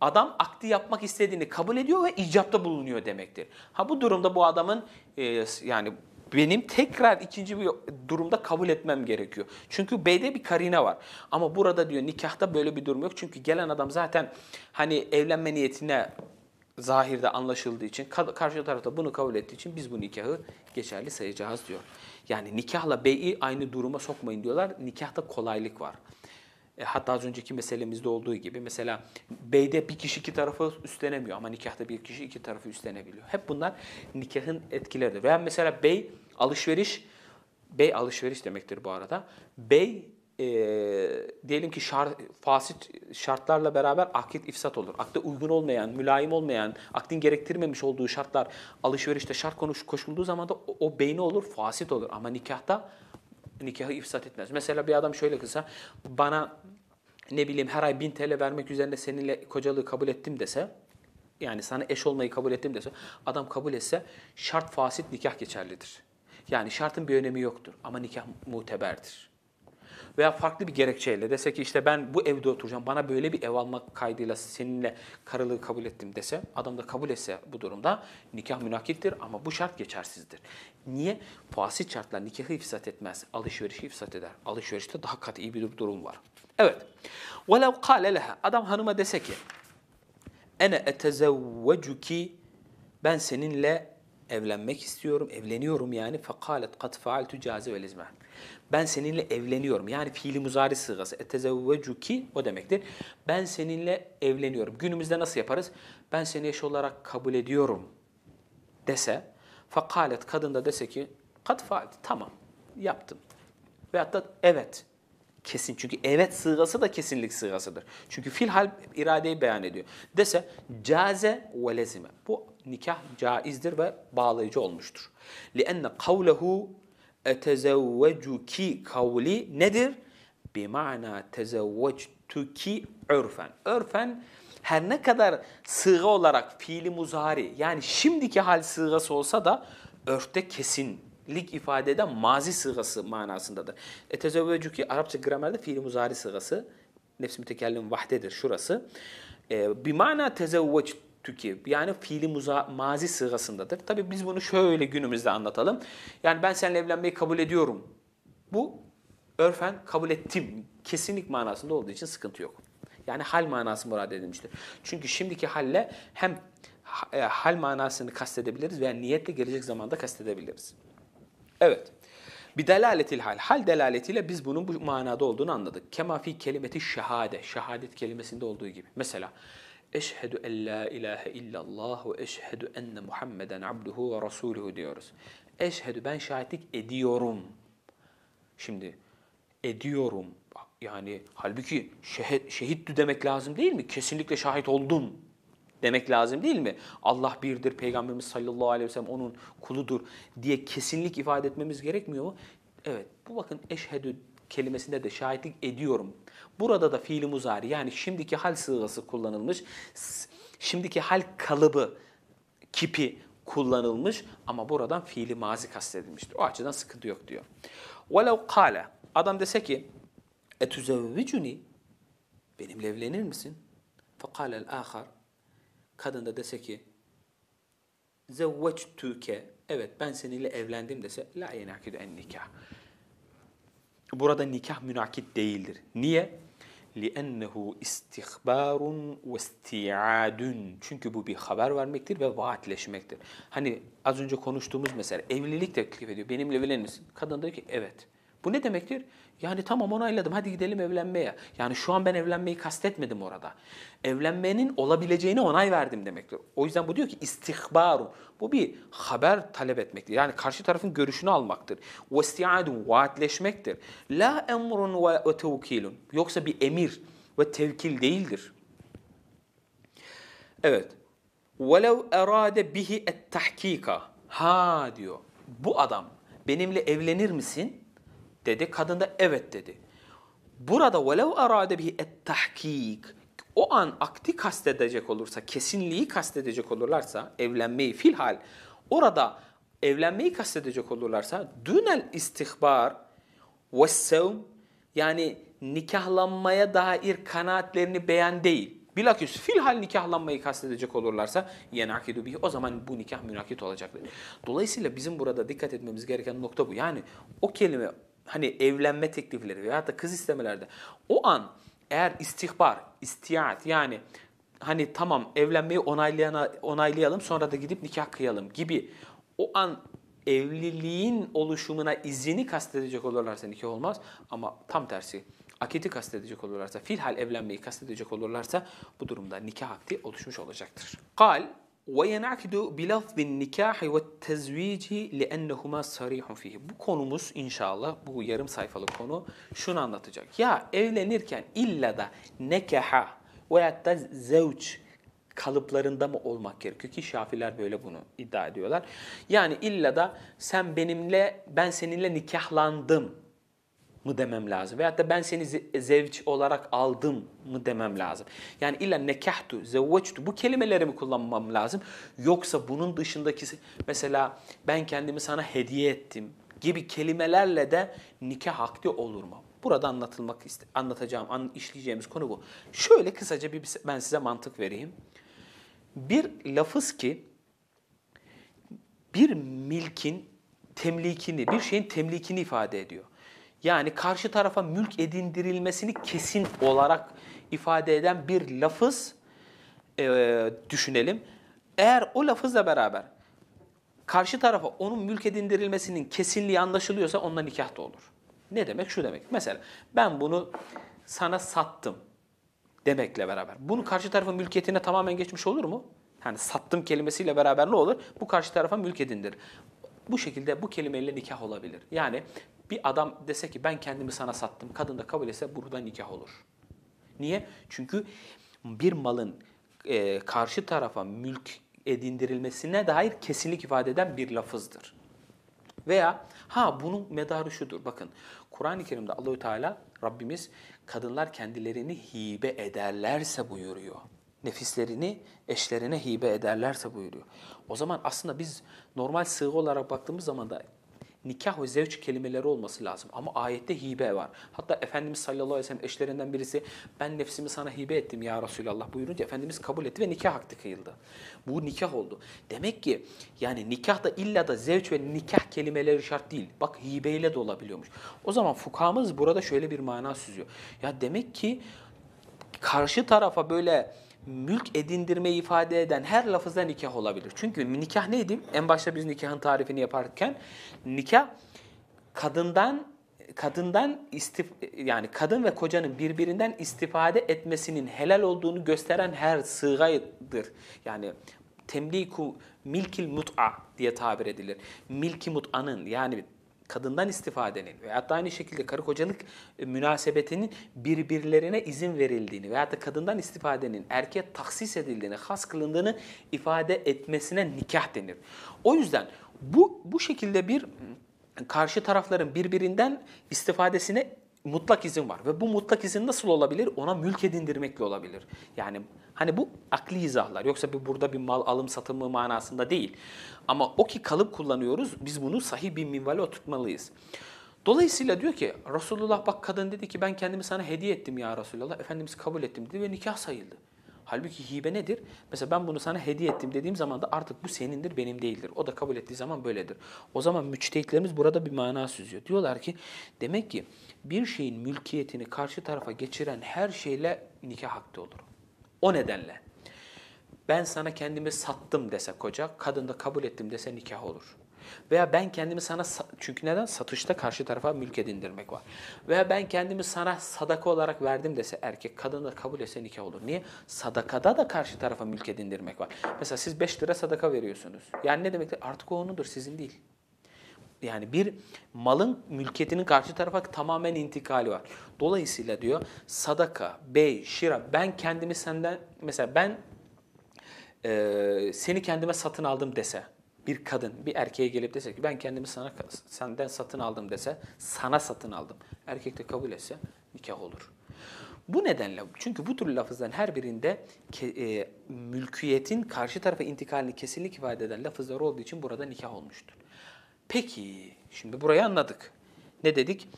adam akdi yapmak istediğini kabul ediyor ve icapta bulunuyor demektir. Ha bu durumda bu adamın e, yani benim tekrar ikinci bir durumda kabul etmem gerekiyor. Çünkü B'de bir karine var. Ama burada diyor nikahta böyle bir durum yok. Çünkü gelen adam zaten hani evlenme niyetine zahirde anlaşıldığı için, karşı tarafta bunu kabul ettiği için biz bu nikahı geçerli sayacağız diyor. Yani nikahla beyi aynı duruma sokmayın diyorlar. Nikahta kolaylık var. E, hatta az önceki meselemizde olduğu gibi mesela beyde bir kişi iki tarafı üstlenemiyor ama nikahta bir kişi iki tarafı üstlenebiliyor. Hep bunlar nikahın etkileridir. Veya mesela bey alışveriş, bey alışveriş demektir bu arada. Bey e, diyelim ki şar, fasit şartlarla beraber akit ifsat olur. Akde uygun olmayan, mülayim olmayan, akdin gerektirmemiş olduğu şartlar alışverişte şart konuş, koşulduğu zaman da o, o beyni olur, fasit olur. Ama nikahta nikahı ifsat etmez. Mesela bir adam şöyle kısa, bana ne bileyim her ay 1000 TL vermek üzerine seninle kocalığı kabul ettim dese, yani sana eş olmayı kabul ettim dese, adam kabul etse şart fasit nikah geçerlidir. Yani şartın bir önemi yoktur ama nikah muteberdir veya farklı bir gerekçeyle dese ki işte ben bu evde oturacağım, bana böyle bir ev almak kaydıyla seninle karılığı kabul ettim dese, adam da kabul etse bu durumda nikah münakittir ama bu şart geçersizdir. Niye? Fasit şartlar nikahı ifsat etmez, alışverişi ifsat eder. Alışverişte daha kat'i bir durum var. Evet. وَلَوْ قَالَ لَهَا Adam hanıma dese ki, ene etezevvecuki ben seninle evlenmek istiyorum, evleniyorum yani. Fekalet kat faaltu caze ve lizme. Ben seninle evleniyorum. Yani fiili muzari sığası. ki o demektir. Ben seninle evleniyorum. Günümüzde nasıl yaparız? Ben seni eş olarak kabul ediyorum dese. Fekalet kadın da dese ki kat faaltu tamam yaptım. Ve hatta evet kesin. Çünkü evet sığası da kesinlik sığasıdır. Çünkü fiil hal iradeyi beyan ediyor. Dese caze ve lezime. Bu nikah caizdir ve bağlayıcı olmuştur. لِأَنَّ قَوْلَهُ etezevvecuki kavli nedir? Bimana tezevvectuki örfen. Örfen her ne kadar sığga olarak fiili muzari yani şimdiki hal sığgası olsa da örfte kesinlik ifade eden mazi sığgası manasındadır. Etezevvecuki Arapça gramerde fiili muzari sığgası. Nefs mütekellim vahdedir şurası. Bimana ee, tezevvectuki Tüki, yani fiili muza, mazi sırasındadır. Tabii biz bunu şöyle günümüzde anlatalım. Yani ben seninle evlenmeyi kabul ediyorum. Bu örfen kabul ettim kesinlik manasında olduğu için sıkıntı yok. Yani hal manası murad edilmiştir. Çünkü şimdiki halle hem e, hal manasını kastedebiliriz veya niyetle gelecek zamanda kastedebiliriz. Evet. Bir delaletil hal. Hal delaletiyle biz bunun bu manada olduğunu anladık. Kema fi kelimeti şehade. Şehadet kelimesinde olduğu gibi. Mesela Eşhedü en la ilahe illallah ve eşhedü enne Muhammeden abduhu ve rasuluhu diyoruz. Eşhedü ben şahitlik ediyorum. Şimdi ediyorum. Yani halbuki şehit, şehittu demek lazım değil mi? Kesinlikle şahit oldum demek lazım değil mi? Allah birdir, Peygamberimiz sallallahu aleyhi ve sellem onun kuludur diye kesinlik ifade etmemiz gerekmiyor mu? Evet, bu bakın eşhedü kelimesinde de şahitlik ediyorum. Burada da fiili muzari yani şimdiki hal sığası kullanılmış. Şimdiki hal kalıbı, kipi kullanılmış ama buradan fiili mazi kastedilmiştir. O açıdan sıkıntı yok diyor. وَلَوْ قَالَ Adam dese ki اَتُزَوِّجُنِي Benimle evlenir misin? فَقَالَ الْآخَرْ Kadın da dese ki زَوَّجْتُكَ Evet ben seninle evlendim dese la yenakidü en nikah. Burada nikah münakit değildir. Niye? لِأَنَّهُ istihbarun وَاسْتِعَادٌ Çünkü bu bir haber vermektir ve vaatleşmektir. Hani az önce konuştuğumuz mesela evlilik teklif ediyor. Benimle evlenir misin? Kadın diyor ki evet. Bu ne demektir? Yani tamam onayladım hadi gidelim evlenmeye. Yani şu an ben evlenmeyi kastetmedim orada. Evlenmenin olabileceğini onay verdim demektir. O yüzden bu diyor ki istihbaru. Bu bir haber talep etmektir. Yani karşı tarafın görüşünü almaktır. Vesti'adun vaatleşmektir. La emrun ve tevkilun. Yoksa bir emir ve tevkil değildir. Evet. وَلَوْ اَرَادَ بِهِ التَّحْك۪يكَ Ha diyor. Bu adam benimle evlenir misin? dedi. Kadın da evet dedi. Burada velev arade bihi et tahkik o an akti kastedecek olursa, kesinliği kastedecek olurlarsa, evlenmeyi filhal orada evlenmeyi kastedecek olurlarsa dünel istihbar ve sevm yani nikahlanmaya dair kanaatlerini beyan değil. Bilakis filhal nikahlanmayı kastedecek olurlarsa yenakidu bihi o zaman bu nikah münakit olacaktır. Dolayısıyla bizim burada dikkat etmemiz gereken nokta bu. Yani o kelime hani evlenme teklifleri veya da kız istemelerde o an eğer istihbar, istiat yani hani tamam evlenmeyi onaylayana, onaylayalım sonra da gidip nikah kıyalım gibi o an evliliğin oluşumuna izini kastedecek olurlarsa nikah olmaz ama tam tersi aketi kastedecek olurlarsa, filhal evlenmeyi kastedecek olurlarsa bu durumda nikah akdi oluşmuş olacaktır. Kal وَيَنَعْكِدُ بِلَفْظِ النِّكَاحِ وَالتَّزْوِيجِ لِأَنَّهُمَا صَرِيحٌ فِيهِ Bu konumuz inşallah bu yarım sayfalık konu şunu anlatacak. Ya evlenirken illa da nekaha veya da zevç kalıplarında mı olmak gerekiyor ki Şafiler böyle bunu iddia ediyorlar. Yani illa da sen benimle ben seninle nikahlandım mı demem lazım? Veyahut da ben seni zevç olarak aldım mı demem lazım? Yani illa nekahtu, zevveçtu bu kelimelerimi kullanmam lazım. Yoksa bunun dışındaki mesela ben kendimi sana hediye ettim gibi kelimelerle de nikah akdi olur mu? Burada anlatılmak iste anlatacağım, an işleyeceğimiz konu bu. Şöyle kısaca bir ben size mantık vereyim. Bir lafız ki bir milkin temlikini, bir şeyin temlikini ifade ediyor. Yani karşı tarafa mülk edindirilmesini kesin olarak ifade eden bir lafız e, düşünelim. Eğer o lafızla beraber karşı tarafa onun mülk edindirilmesinin kesinliği anlaşılıyorsa onunla nikah da olur. Ne demek? Şu demek. Mesela ben bunu sana sattım demekle beraber. Bunu karşı tarafın mülkiyetine tamamen geçmiş olur mu? Hani sattım kelimesiyle beraber ne olur? Bu karşı tarafa mülk edindir. Bu şekilde bu kelimeyle nikah olabilir. Yani bir adam dese ki ben kendimi sana sattım, kadın da kabul etse burada nikah olur. Niye? Çünkü bir malın e, karşı tarafa mülk edindirilmesine dair kesinlik ifade eden bir lafızdır. Veya ha bunun medarı şudur. Bakın Kur'an-ı Kerim'de Allahü Teala Rabbimiz kadınlar kendilerini hibe ederlerse buyuruyor. Nefislerini eşlerine hibe ederlerse buyuruyor. O zaman aslında biz normal sığ olarak baktığımız zaman da nikah ve zevç kelimeleri olması lazım. Ama ayette hibe var. Hatta Efendimiz sallallahu aleyhi ve sellem eşlerinden birisi ben nefsimi sana hibe ettim ya Resulallah buyurunca Efendimiz kabul etti ve nikah hakkı kıyıldı. Bu nikah oldu. Demek ki yani nikah da illa da zevç ve nikah kelimeleri şart değil. Bak hibeyle de olabiliyormuş. O zaman fukahamız burada şöyle bir mana süzüyor. Ya demek ki karşı tarafa böyle mülk edindirme ifade eden her lafıza nikah olabilir. Çünkü nikah neydi? En başta biz nikahın tarifini yaparken nikah kadından kadından istif yani kadın ve kocanın birbirinden istifade etmesinin helal olduğunu gösteren her sığaydır. Yani temliku milkil mut'a diye tabir edilir. Milki mut'anın yani kadından istifadenin veyahut da aynı şekilde karı kocalık e, münasebetinin birbirlerine izin verildiğini veya da kadından istifadenin erkeğe taksis edildiğini, has kılındığını ifade etmesine nikah denir. O yüzden bu, bu şekilde bir karşı tarafların birbirinden istifadesine mutlak izin var. Ve bu mutlak izin nasıl olabilir? Ona mülk edindirmekle olabilir. Yani hani bu akli izahlar. Yoksa bir burada bir mal alım satımı manasında değil. Ama o ki kalıp kullanıyoruz. Biz bunu sahih bir minvale oturtmalıyız. Dolayısıyla diyor ki Resulullah bak kadın dedi ki ben kendimi sana hediye ettim ya Resulullah. Efendimiz kabul ettim dedi ve nikah sayıldı. Halbuki hibe nedir? Mesela ben bunu sana hediye ettim dediğim zaman da artık bu senindir, benim değildir. O da kabul ettiği zaman böyledir. O zaman müçtehitlerimiz burada bir mana süzüyor. Diyorlar ki demek ki bir şeyin mülkiyetini karşı tarafa geçiren her şeyle nikah hakkı olur. O nedenle ben sana kendimi sattım dese koca, kadın da kabul ettim dese nikah olur. Veya ben kendimi sana çünkü neden satışta karşı tarafa mülk edindirmek var. Veya ben kendimi sana sadaka olarak verdim dese erkek kadın da kabul etse nikah olur. Niye? Sadakada da karşı tarafa mülk edindirmek var. Mesela siz 5 lira sadaka veriyorsunuz. Yani ne demektir? Artık o onudur sizin değil. Yani bir malın mülkiyetinin karşı tarafa tamamen intikali var. Dolayısıyla diyor sadaka, bey, şira ben kendimi senden mesela ben e, seni kendime satın aldım dese bir kadın bir erkeğe gelip dese ki ben kendimi sana senden satın aldım dese sana satın aldım. Erkek de kabul etse nikah olur. Bu nedenle çünkü bu tür lafızların her birinde e, mülkiyetin karşı tarafa intikalini kesinlik ifade eden lafızlar olduğu için burada nikah olmuştur. Peki şimdi burayı anladık. Ne dedik?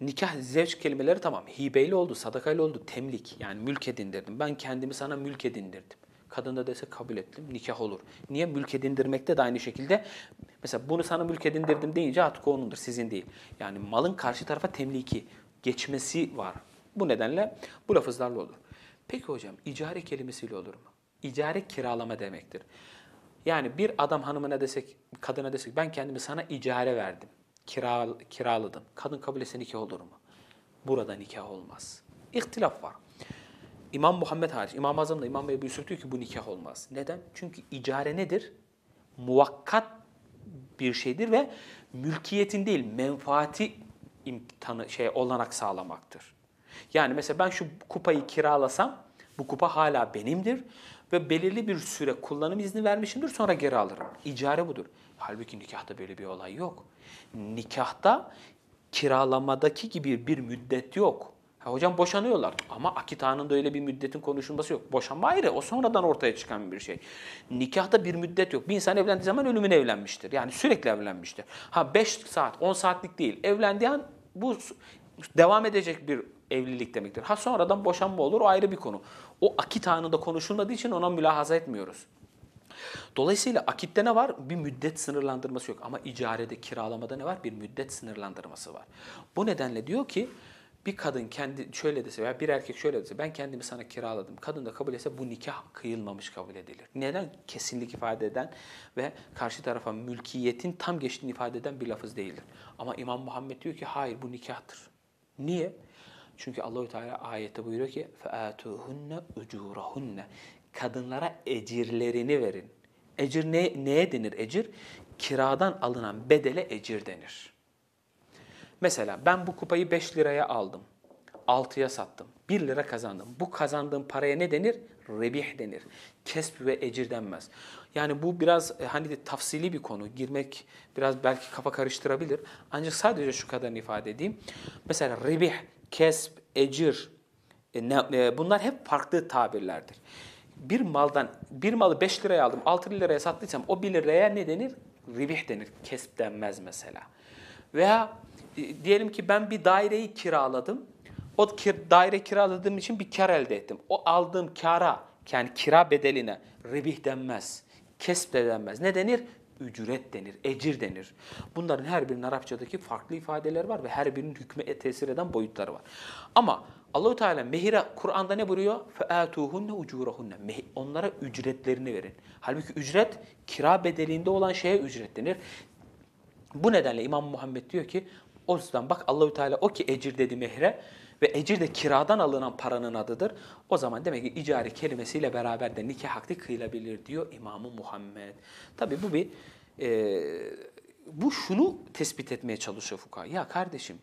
Nikah zevç kelimeleri tamam. Hibeyle oldu, sadakayla oldu, temlik yani mülk edindirdim. Ben kendimi sana mülk edindirdim. Kadın da dese kabul ettim, nikah olur. Niye? Mülk edindirmekte de aynı şekilde. Mesela bunu sana mülk edindirdim deyince artık onundur, sizin değil. Yani malın karşı tarafa temliki, geçmesi var. Bu nedenle bu lafızlarla olur. Peki hocam icare kelimesiyle olur mu? İcare kiralama demektir. Yani bir adam hanımına desek, kadına desek ben kendimi sana icare verdim, kiral, kiraladım. Kadın kabul etse nikah olur mu? Burada nikah olmaz. İhtilaf var. İmam Muhammed hariç, İmam Azam da İmam Ebu Yusuf diyor ki bu nikah olmaz. Neden? Çünkü icare nedir? Muvakkat bir şeydir ve mülkiyetin değil, menfaati imtanı, şey, olanak sağlamaktır. Yani mesela ben şu kupayı kiralasam, bu kupa hala benimdir ve belirli bir süre kullanım izni vermişimdir sonra geri alırım. İcare budur. Halbuki nikahta böyle bir olay yok. Nikahta kiralamadaki gibi bir müddet yok. Ha hocam boşanıyorlar ama Akita'nın da öyle bir müddetin konuşulması yok. Boşanma ayrı o sonradan ortaya çıkan bir şey. Nikahta bir müddet yok. Bir insan evlendiği zaman ölümüne evlenmiştir. Yani sürekli evlenmiştir. Ha 5 saat 10 saatlik değil. Evlendiği an bu devam edecek bir evlilik demektir. Ha sonradan boşanma olur o ayrı bir konu. O akit anında konuşulmadığı için ona mülahaza etmiyoruz. Dolayısıyla akitte ne var? Bir müddet sınırlandırması yok. Ama icarede, kiralamada ne var? Bir müddet sınırlandırması var. Bu nedenle diyor ki bir kadın kendi şöyle dese veya bir erkek şöyle dese ben kendimi sana kiraladım. Kadın da kabul etse bu nikah kıyılmamış kabul edilir. Neden? Kesinlik ifade eden ve karşı tarafa mülkiyetin tam geçtiğini ifade eden bir lafız değildir. Ama İmam Muhammed diyor ki hayır bu nikahtır. Niye? Çünkü Allahü Teala ayette buyuruyor ki فَاَتُوهُنَّ اُجُورَهُنَّ Kadınlara ecirlerini verin. Ecir ne, neye denir ecir? Kiradan alınan bedele ecir denir. Mesela ben bu kupayı 5 liraya aldım. 6'ya sattım. 1 lira kazandım. Bu kazandığım paraya ne denir? Rebih denir. Kesb ve ecir denmez. Yani bu biraz e, hani de tafsili bir konu. Girmek biraz belki kafa karıştırabilir. Ancak sadece şu kadarını ifade edeyim. Mesela rebih, kesb, ecir e, e, bunlar hep farklı tabirlerdir. Bir maldan bir malı 5 liraya aldım, 6 liraya sattıysam o 1 liraya ne denir? Ribih denir. Kesb denmez mesela. Veya ee, diyelim ki ben bir daireyi kiraladım. O kir, daire kiraladığım için bir kar elde ettim. O aldığım kara yani kira bedeline ribih denmez. Kesp de denmez. Ne denir? Ücret denir, ecir denir. Bunların her birinin Arapçadaki farklı ifadeler var ve her birinin hükme tesir eden boyutları var. Ama Allahu Teala mehire Kur'an'da ne buyuruyor? Featuhunne ucurahunne. Onlara ücretlerini verin. Halbuki ücret kira bedelinde olan şeye ücret denir. Bu nedenle İmam Muhammed diyor ki o yüzden bak Allahü Teala o ki ecir dedi mehre ve ecir de kiradan alınan paranın adıdır. O zaman demek ki icari kelimesiyle beraber de nikah hakkı kıyılabilir diyor İmamı Muhammed. Tabi bu bir e, bu şunu tespit etmeye çalışıyor fuka. Ya kardeşim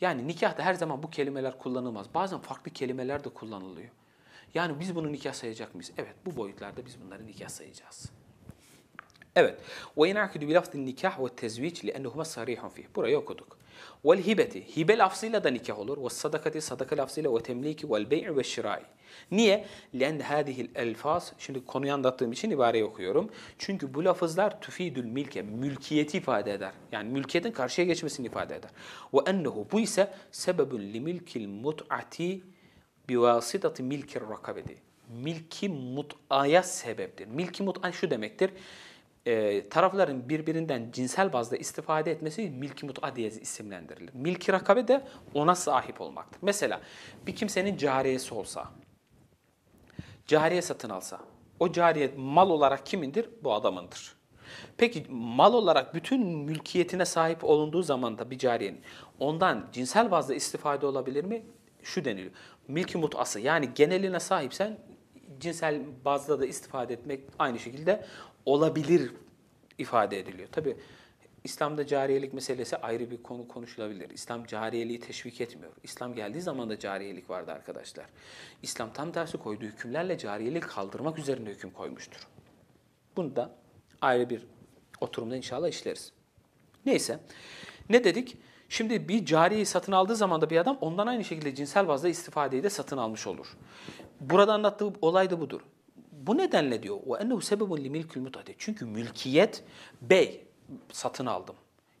yani nikahta her zaman bu kelimeler kullanılmaz. Bazen farklı kelimeler de kullanılıyor. Yani biz bunu nikah sayacak mıyız? Evet bu boyutlarda biz bunları nikah sayacağız. Evet. وَيَنْعَكِدُ بِلَفْضِ النِّكَاحِ وَالتَّزْوِيجِ لِأَنَّهُمَا صَرِيحٌ فِيهِ Burayı okuduk. Vel hibeti. Hibe lafzıyla da nikah olur. Ve sadakati sadaka lafzıyla ve temliki vel bey'i ve şirai. Niye? Len hadihil elfaz. Şimdi konuyu anlattığım için ibareyi okuyorum. Çünkü bu lafızlar tüfidül milke. Mülkiyeti ifade eder. Yani mülkiyetin karşıya geçmesini ifade eder. Ve ennehu. Bu ise sebebün li milkil mut'ati bivasitati milkir rakabeti. Milki mut'aya sebeptir. Milki mut'a şu demektir e, tarafların birbirinden cinsel bazda istifade etmesi milki mut'a diye isimlendirilir. Milki rakabe de ona sahip olmaktır. Mesela bir kimsenin cariyesi olsa, cariye satın alsa, o cariye mal olarak kimindir? Bu adamındır. Peki mal olarak bütün mülkiyetine sahip olunduğu zaman da bir cariyenin ondan cinsel bazda istifade olabilir mi? Şu deniliyor. Milki mutası yani geneline sahipsen cinsel bazda da istifade etmek aynı şekilde olabilir ifade ediliyor. Tabi İslam'da cariyelik meselesi ayrı bir konu konuşulabilir. İslam cariyeliği teşvik etmiyor. İslam geldiği zaman da cariyelik vardı arkadaşlar. İslam tam tersi koyduğu hükümlerle cariyelik kaldırmak üzerine hüküm koymuştur. Bunu da ayrı bir oturumda inşallah işleriz. Neyse ne dedik? Şimdi bir cariyeyi satın aldığı zaman da bir adam ondan aynı şekilde cinsel bazda istifadeyi de satın almış olur. Burada anlattığı olay da budur. Bu nedenle diyor o ennehu sebebun li milkül mutade. Çünkü mülkiyet bey satın aldım.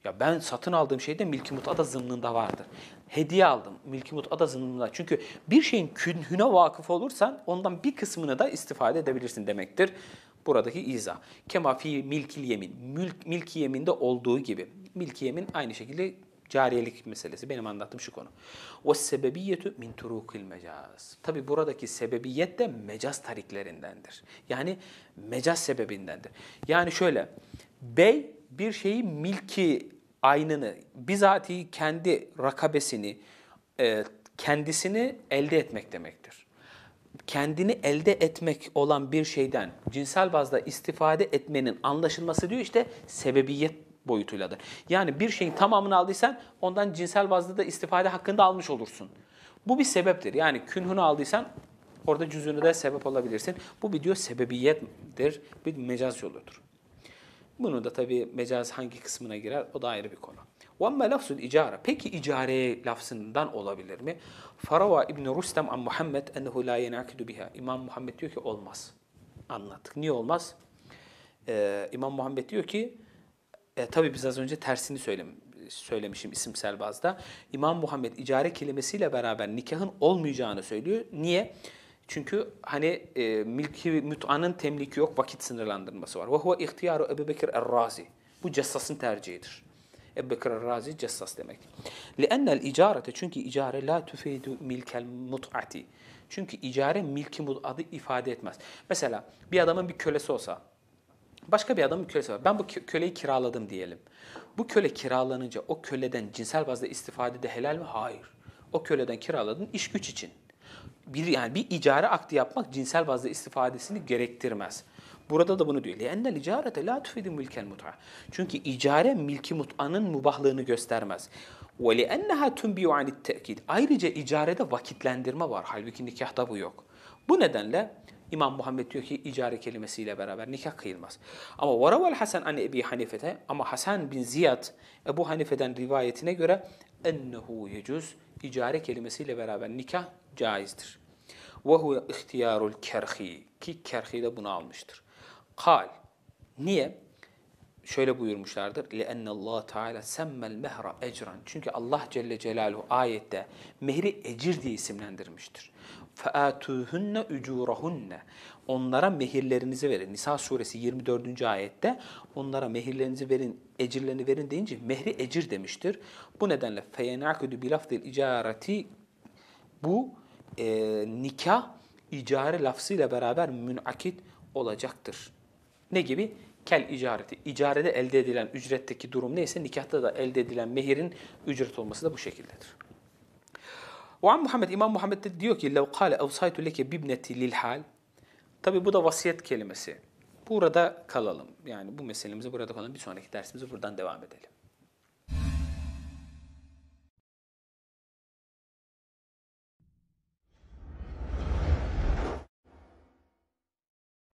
Ya ben satın aldığım şeyde milki mutada zımnında vardır. Hediye aldım milki mutada zımnında. Çünkü bir şeyin künhüne vakıf olursan ondan bir kısmını da istifade edebilirsin demektir. Buradaki izah. Kema fi milkil yemin. Mülk, milki yeminde olduğu gibi. Milki yemin aynı şekilde Cariyelik meselesi. Benim anlattığım şu konu. O sebebiyetü min turukil mecaz. Tabi buradaki sebebiyet de mecaz tariklerindendir. Yani mecaz sebebindendir. Yani şöyle. Bey bir şeyi milki aynını, bizatihi kendi rakabesini, e, kendisini elde etmek demektir. Kendini elde etmek olan bir şeyden cinsel bazda istifade etmenin anlaşılması diyor işte sebebiyet boyutuyladır. Yani bir şeyin tamamını aldıysan ondan cinsel bazda da istifade hakkında almış olursun. Bu bir sebeptir. Yani künhünü aldıysan orada cüzünü de sebep olabilirsin. Bu video diyor sebebiyettir, bir mecaz yoludur. Bunu da tabii mecaz hangi kısmına girer o da ayrı bir konu. وَمَّا لَفْسُ icara. Peki icare lafzından olabilir mi? Farava İbn Rustem an Muhammed ennehu la yenakidu biha. İmam Muhammed diyor ki olmaz. Anlattık. Niye olmaz? Ee, İmam Muhammed diyor ki e, tabii biz az önce tersini söylem söylemişim isimsel bazda. İmam Muhammed icare kelimesiyle beraber nikahın olmayacağını söylüyor. Niye? Çünkü hani e, milki mütanın temliki yok, vakit sınırlandırması var. Ve huve ihtiyaru Ebu Bekir Errazi. Bu cessasın tercihidir. Ebu Bekir Errazi cessas demek. لِأَنَّ الْاِجَارَةَ Çünkü icare la tüfeydu milkel mut'ati. Çünkü icare milki mut'adı ifade etmez. Mesela bir adamın bir kölesi olsa, Başka bir adamın kölesi var. Ben bu köleyi kiraladım diyelim. Bu köle kiralanınca o köleden cinsel bazda istifade de helal mi? Hayır. O köleden kiraladın iş güç için. Bir yani bir icare akdi yapmak cinsel bazda istifadesini gerektirmez. Burada da bunu diyor. لِأَنَّ الْاِجَارَةَ la تُفِدِ مülken muta. Çünkü icare milki mut'anın mubahlığını göstermez. وَلِأَنَّهَا تُنْبِيُ عَنِ التَّأْكِدِ Ayrıca icarede vakitlendirme var. Halbuki nikahta bu yok. Bu nedenle İmam Muhammed diyor ki icare kelimesiyle beraber nikah kıyılmaz. Ama varaval Hasan an Ebi Hanife'de ama Hasan bin Ziyad Ebu Hanife'den rivayetine göre ennehu yecuz icare kelimesiyle beraber nikah caizdir. Ve huve ihtiyarul kerhi ki kerhi de bunu almıştır. Kal niye? Şöyle buyurmuşlardır. لِأَنَّ Allah Teala semmel mehra ecran. Çünkü Allah Celle Celaluhu ayette mehri ecir diye isimlendirmiştir. فَاَتُوهُنَّ اُجُورَهُنَّ Onlara mehirlerinizi verin. Nisa suresi 24. ayette onlara mehirlerinizi verin, ecirlerini verin deyince mehri ecir demiştir. Bu nedenle فَيَنَعْكُدُ بِلَفْدِ الْاِجَارَةِ Bu e, nikah icari lafzıyla beraber münakit olacaktır. Ne gibi? Kel icareti. İcarede elde edilen ücretteki durum neyse nikahta da elde edilen mehirin ücret olması da bu şekildedir. وعن Muhammed İmam Muhammed de diyor ki لَوْ قَالَ اَوْسَيْتُ لَكَ بِبْنَةِ لِلْحَالِ Tabi bu da vasiyet kelimesi. Burada kalalım. Yani bu meselemizi burada kalalım. Bir sonraki dersimizi buradan devam edelim.